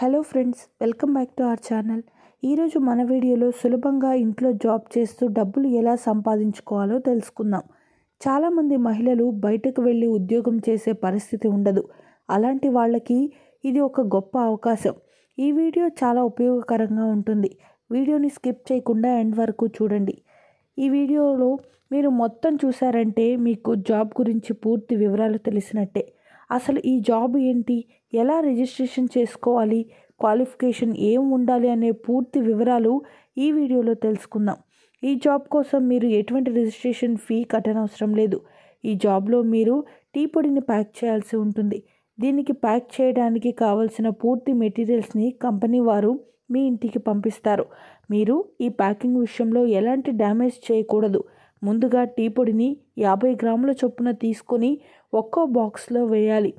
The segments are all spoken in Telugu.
hello friends welcome back to our channel ఈరోజు మన వీడియోలో సులభంగా ఇంట్లో జాబ్ చేస్తూ డబ్బులు ఎలా సంపాదించుకోవాలో తెలుసుకుందాం చాలామంది మహిళలు బయటకు వెళ్ళి ఉద్యోగం చేసే పరిస్థితి ఉండదు అలాంటి వాళ్ళకి ఇది ఒక గొప్ప అవకాశం ఈ వీడియో చాలా ఉపయోగకరంగా ఉంటుంది వీడియోని స్కిప్ చేయకుండా ఎండ్ వరకు చూడండి ఈ వీడియోలో మీరు మొత్తం చూసారంటే మీకు జాబ్ గురించి పూర్తి వివరాలు తెలిసినట్టే అసలు ఈ జాబ్ ఏంటి ఎలా రిజిస్ట్రేషన్ చేసుకోవాలి క్వాలిఫికేషన్ ఏం ఉండాలి అనే పూర్తి వివరాలు ఈ వీడియోలో తెలుసుకుందాం ఈ జాబ్ కోసం మీరు ఎటువంటి రిజిస్ట్రేషన్ ఫీ కట్టనవసరం లేదు ఈ జాబ్లో మీరు టీ పొడిని ప్యాక్ చేయాల్సి ఉంటుంది దీనికి ప్యాక్ చేయడానికి కావలసిన పూర్తి మెటీరియల్స్ని కంపెనీ వారు మీ ఇంటికి పంపిస్తారు మీరు ఈ ప్యాకింగ్ విషయంలో ఎలాంటి డ్యామేజ్ చేయకూడదు ముందుగా టీ పొడిని యాభై గ్రాముల చొప్పున తీసుకొని ఒక్కో బాక్స్లో వేయాలి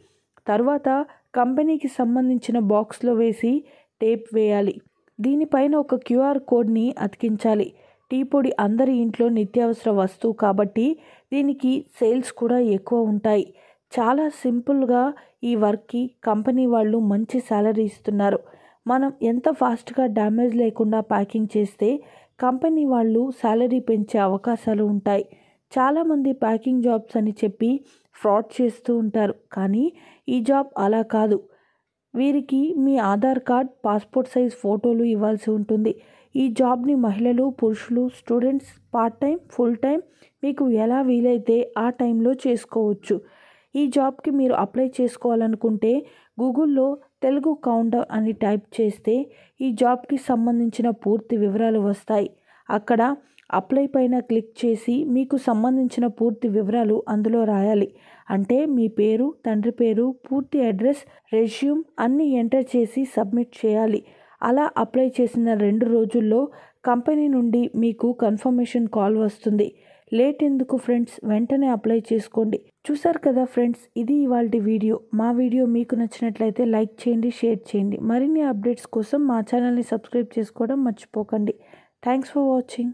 తర్వాత కంపెనీకి సంబంధించిన బాక్స్లో వేసి టేప్ వేయాలి దీనిపైన ఒక క్యూఆర్ కోడ్ని అతికించాలి టీ పొడి అందరి ఇంట్లో నిత్యావసర వస్తువు కాబట్టి దీనికి సేల్స్ కూడా ఎక్కువ ఉంటాయి చాలా సింపుల్గా ఈ వర్క్కి కంపెనీ వాళ్ళు మంచి శాలరీ ఇస్తున్నారు మనం ఎంత ఫాస్ట్గా డ్యామేజ్ లేకుండా ప్యాకింగ్ చేస్తే కంపెనీ వాళ్ళు శాలరీ పెంచే అవకాశాలు ఉంటాయి చాలామంది ప్యాకింగ్ జాబ్స్ అని చెప్పి ఫ్రాడ్ చేస్తూ ఉంటారు కానీ ఈ జాబ్ అలా కాదు వీరికి మీ ఆధార్ కార్డ్ పాస్పోర్ట్ సైజ్ ఫోటోలు ఇవ్వాల్సి ఉంటుంది ఈ జాబ్ని మహిళలు పురుషులు students part time full time మీకు ఎలా వీలైతే ఆ టైంలో చేసుకోవచ్చు ఈ జాబ్కి మీరు అప్లై చేసుకోవాలనుకుంటే గూగుల్లో తెలుగు కౌంటర్ అని టైప్ చేస్తే ఈ జాబ్కి సంబంధించిన పూర్తి వివరాలు వస్తాయి అక్కడ అప్లై పైన క్లిక్ చేసి మీకు సంబంధించిన పూర్తి వివరాలు అందులో రాయాలి అంటే మీ పేరు తండ్రి పేరు పూర్తి అడ్రస్ రెజ్యూమ్ అన్నీ ఎంటర్ చేసి సబ్మిట్ చేయాలి అలా అప్లై చేసిన రెండు రోజుల్లో కంపెనీ నుండి మీకు కన్ఫర్మేషన్ కాల్ వస్తుంది లేట్ ఎందుకు ఫ్రెండ్స్ వెంటనే అప్లై చేసుకోండి చూసారు కదా ఫ్రెండ్స్ ఇది ఇవాళ వీడియో మా వీడియో మీకు నచ్చినట్లయితే లైక్ చేయండి షేర్ చేయండి మరిన్ని అప్డేట్స్ కోసం మా ఛానల్ని సబ్స్క్రైబ్ చేసుకోవడం మర్చిపోకండి థ్యాంక్స్ ఫర్ వాచింగ్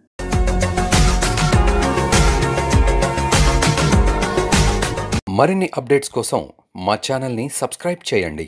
మరిన్ని అప్డేట్స్ కోసం మా ఛానల్ని సబ్స్క్రైబ్ చేయండి